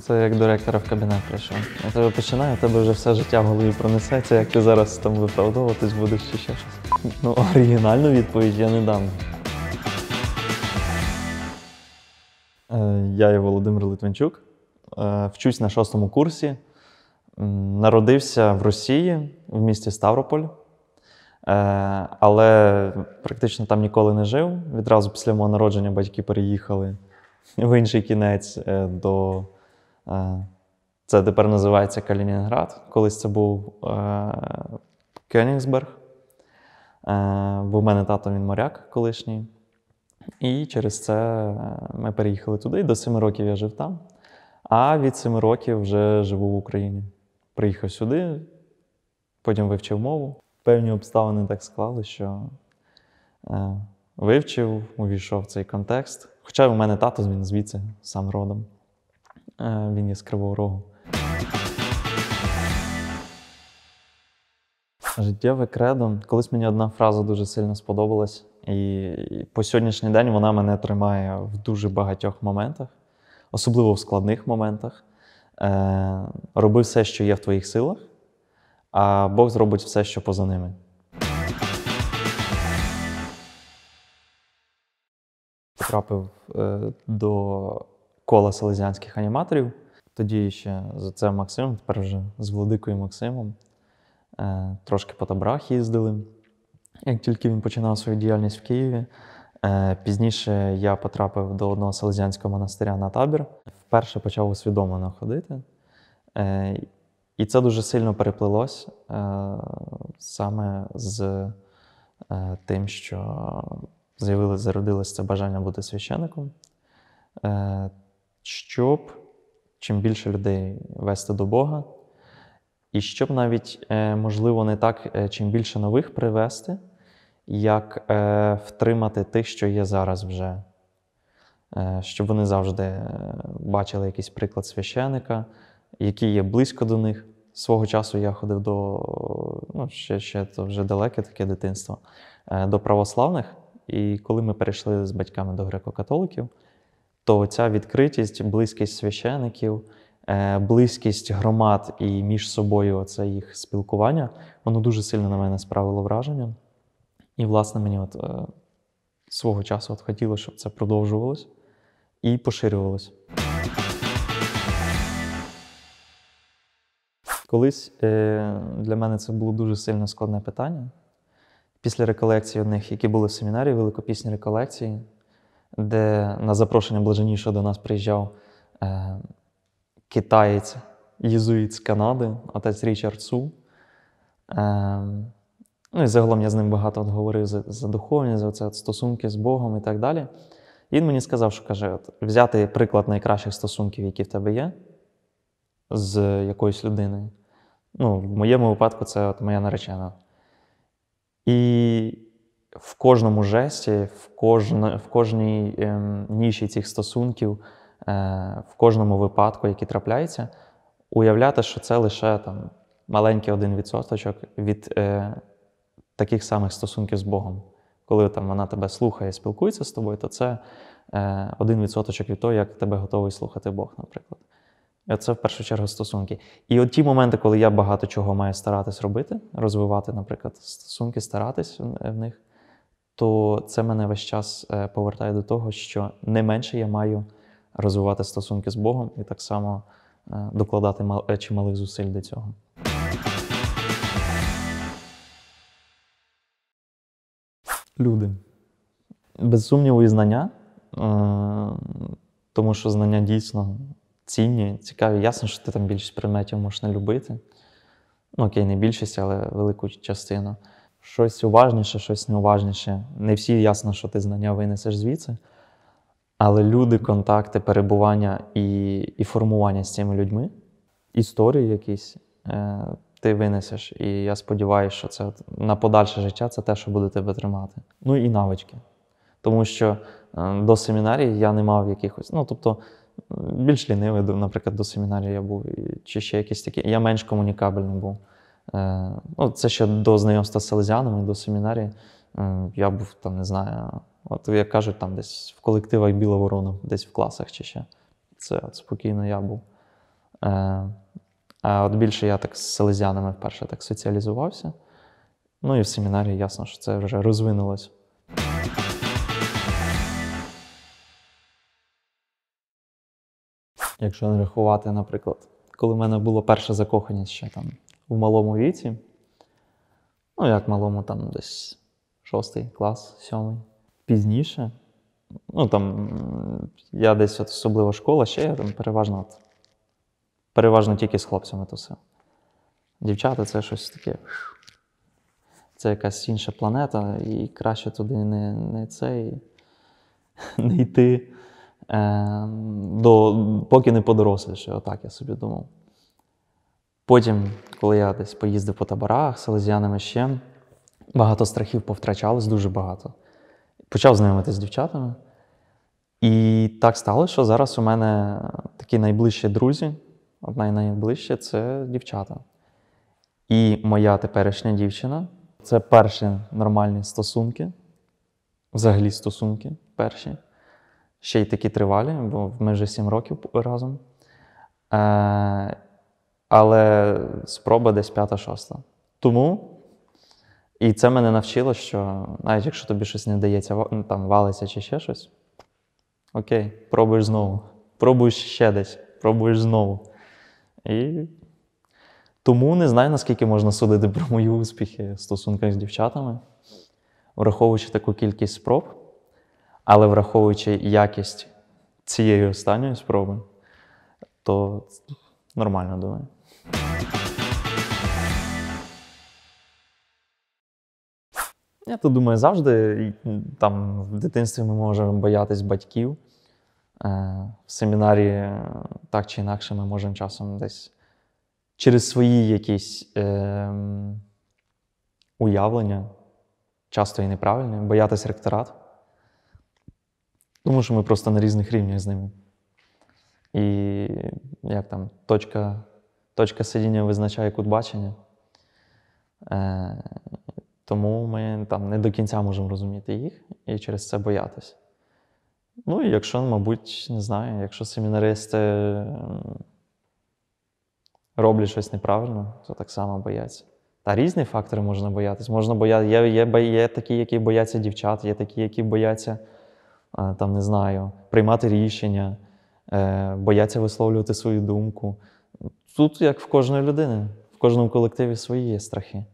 Це як до ректора в кабінет прийшов. Я тебе починаю, у тебе вже все життя в голові пронесеться, як ти зараз там виправдовуватись будеш чи ще щось. Ну, оригінальну відповідь я не дам. Е, я є Володимир Литвинчук. Е, вчусь на шостому курсі. Народився в Росії, в місті Ставрополь, е, але практично там ніколи не жив. Відразу після мого народження батьки переїхали в інший кінець до Е, це тепер називається Калінінград. Колись це був е, Кенігсберг. Е, бо в мене тато він моряк колишній. І через це ми переїхали туди. До семи років я жив там. А від семи років вже живу в Україні. Приїхав сюди, потім вивчив мову. Певні обставини так склали, що вивчив, увійшов в цей контекст. Хоча в мене тато він звідси сам родом. Е, він є з Кривого Рогу. Життєве кредо. Колись мені одна фраза дуже сильно сподобалась, і по сьогоднішній день вона мене тримає в дуже багатьох моментах, особливо в складних моментах. Е, Роби все, що є в твоїх силах, а Бог зробить все, що поза ними. Потрапив е, до кола селезянських аніматорів. Тоді ще за це Максим, тепер вже з Владикою Максимом. Е, трошки по табрах їздили. Як тільки він починав свою діяльність в Києві, е, пізніше я потрапив до одного селезянського монастиря на табір. Вперше почав усвідомлено ходити. Е, і це дуже сильно переплилось саме з тим, що з'явилось, зародилось це бажання бути священником щоб чим більше людей вести до Бога, і щоб навіть, е, можливо, не так е, чим більше нових привести, як е, втримати тих, що є зараз вже. Щоб вони завжди бачили якийсь приклад священика, який є близько до них. Свого часу я ходив до ну, ще ще то вже далеке таке дитинство, до православних. І коли ми перейшли з батьками до греко-католиків, то ця відкритість, близькість священиків, е, близькість громад і між собою це їх спілкування, воно дуже сильно на мене справило враження. І, власне, мені от е, свого часу от хотілося, щоб це продовжувалось і поширювалось. Колись е, для мене це було дуже сильно складне питання. Після реколекцій одних, які були в семінарі, великопісні реколекції, де на запрошення блаженнішого до нас приїжджав е, китаєць, єзуїт з Канади, отець Річард Су. Е, ну і загалом я з ним багато от говорив за за духовність, за це, от стосунки з Богом і так далі. І він мені сказав, що каже: от, взяти приклад найкращих стосунків, які в тебе є, з якоюсь людиною. Ну, В моєму випадку, це от моя наречена. І в кожному жесті, в кожна, в кожній ем, ніші цих стосунків, е, в кожному випадку, який трапляється, уявляти, що це лише там маленький один відсоточок від е, таких самих стосунків з Богом. Коли там вона тебе слухає, спілкується з тобою, то це е, один відсоточок від того, як тебе готовий слухати Бог, наприклад. І це в першу чергу стосунки. І от ті моменти, коли я багато чого маю старатись робити, розвивати, наприклад, стосунки, старатись в них, то це мене весь час е, повертає до того, що не менше я маю розвивати стосунки з Богом і так само е, докладати е, чималих зусиль до цього. Люди. Без сумніву, і знання, тому що знання дійсно цінні, цікаві. Ясно, що ти там більшість предметів можеш не любити. Ну, окей, не більшість, але велику частину щось уважніше, щось неуважніше. Не всі ясно, що ти знання винесеш звідси, але люди, контакти, перебування і і формування з цими людьми, історії якісь е, ти винесеш. І я сподіваюся, що це на подальше життя це те, що буде тебе тримати. Ну і навички. Тому що е, до семінарії я не мав якихось. ну, тобто, більш лінивий, наприклад, до семінарії я був, чи ще якісь такі. Я менш комунікабельний був. Е, ну, Це ще до знайомства з селезянами, до семінарії. Е, я був там, не знаю, от як кажуть, там десь в колективах Біла Ворона, десь в класах чи ще. Це от спокійно я був. Е, а от більше я так з селезянами вперше так соціалізувався. Ну і в семінарі ясно, що це вже розвинулось. Якщо не рахувати, наприклад, коли в мене було перше закохання ще там в малому віці. Ну, як малому, там десь шостий клас, сьомий. Пізніше. Ну, там, я десь от особливо школа, ще я там переважно от, переважно тільки з хлопцями тусив. Дівчата це щось таке. Це якась інша планета, і краще туди не не цей, не йти, е, до, поки не подоросліше. Отак я собі думав. Потім, коли я десь поїздив по таборах, селезіянами ще багато страхів повтрачалось, дуже багато. Почав знайомитися з дівчатами. І так сталося, що зараз у мене такі найближчі друзі, одна і найближче це дівчата. І моя теперішня дівчина це перші нормальні стосунки, взагалі стосунки перші. Ще й такі тривалі, бо ми вже сім років разом. Е, але спроба десь п'ята-шоста. Тому і це мене навчило, що навіть якщо тобі щось не дається, ну, там валиться чи ще щось, окей, пробуєш знову. Пробуєш ще десь, пробуєш знову. І тому не знаю, наскільки можна судити про мої успіхи в стосунках з дівчатами, враховуючи таку кількість спроб, але враховуючи якість цієї останньої спроби, то нормально думаю. Я то думаю, завжди там в дитинстві ми можемо боятись батьків. Е, в семінарі е, так чи інакше ми можемо часом десь через свої якісь е, уявлення, часто і неправильні, боятись ректорат. Тому що ми просто на різних рівнях з ними. І як там точка Точка сидіння визначає кут бачення. Е, Тому ми там не до кінця можемо розуміти їх і через це боятися. Ну, і якщо, мабуть, не знаю, якщо семінаристи роблять щось неправильно, то так само бояться. Та різні фактори можна боятися. Можна боятися. Є, є, є такі, які бояться дівчат, є такі, які бояться там, не знаю, приймати рішення, е, бояться висловлювати свою думку. Тут, як в кожної людини, в кожному колективі свої є страхи.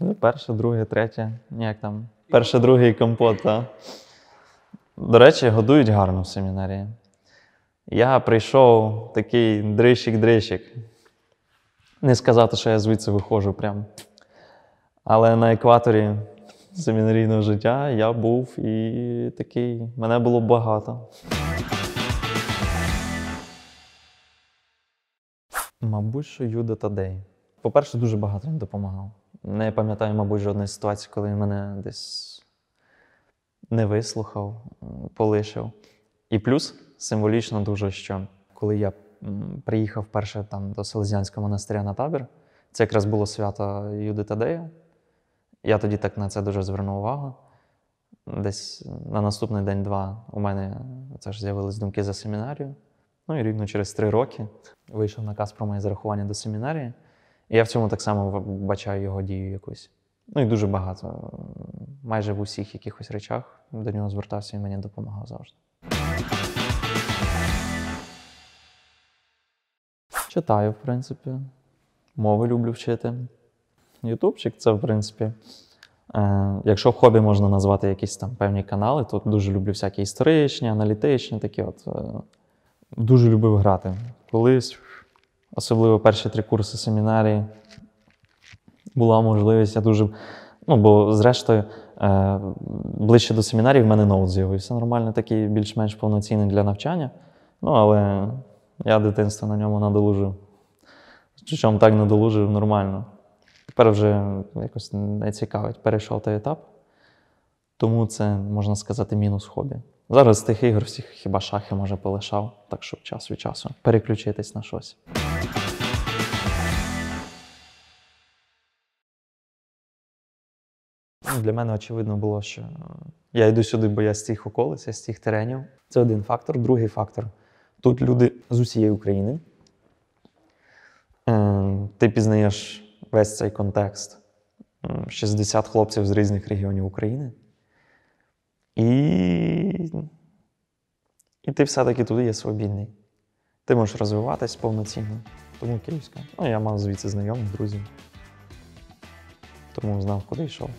Ну, Перше, друге, третє. Як там? Перше, друге і компот, так. До речі, годують гарно в семінарії. Я прийшов такий дрищик-дрищик. Не сказати, що я звідси виходжу прям. Але на екваторі семінарійного життя я був і такий, мене було багато. Мабуть, що Юда Тадей. По-перше, дуже багато він допомагав. Не пам'ятаю, мабуть, жодної ситуації, коли він мене десь не вислухав, полишив. І плюс символічно дуже, що коли я приїхав перше там до Селезянського монастиря на табір, це якраз було свято Юди Тадея. Я тоді так на це дуже звернув увагу. Десь на наступний день-два у мене це ж з'явились думки за семінарію. Ну і рівно через три роки вийшов наказ про моє зарахування до семінарії. І я в цьому так само бачаю його дію якусь. Ну і дуже багато. Майже в усіх якихось речах до нього звертався і мені допомагав завжди. Читаю, в принципі, мови люблю вчити ютубчик. Це, в принципі, е, якщо хобі можна назвати якісь там певні канали, то дуже люблю всякі історичні, аналітичні такі. от. Е, дуже любив грати. Колись, особливо перші три курси семінарії, була можливість, я дуже. Ну, бо, зрештою, е, ближче до семінарів в мене ноут з'явився нормально, такий більш-менш повноцінний для навчання. Ну, але я дитинство на ньому надолужив. Причому так надолужив нормально тепер вже якось не цікавить, перейшов той етап. Тому це, можна сказати, мінус хобі. Зараз з тих ігор всіх хіба шахи може полишав, так щоб час від часу переключитись на щось. Ну, для мене очевидно було, що я йду сюди, бо я з цих околиць, я з цих теренів. Це один фактор. Другий фактор тут люди з усієї України. Е, ти пізнаєш весь цей контекст 60 хлопців з різних регіонів України. І і ти все-таки туди є свобідний. Ти можеш розвиватись повноцінно. Тому Київська. Ну, я мав звідси знайомих, друзів. Тому знав, куди йшов.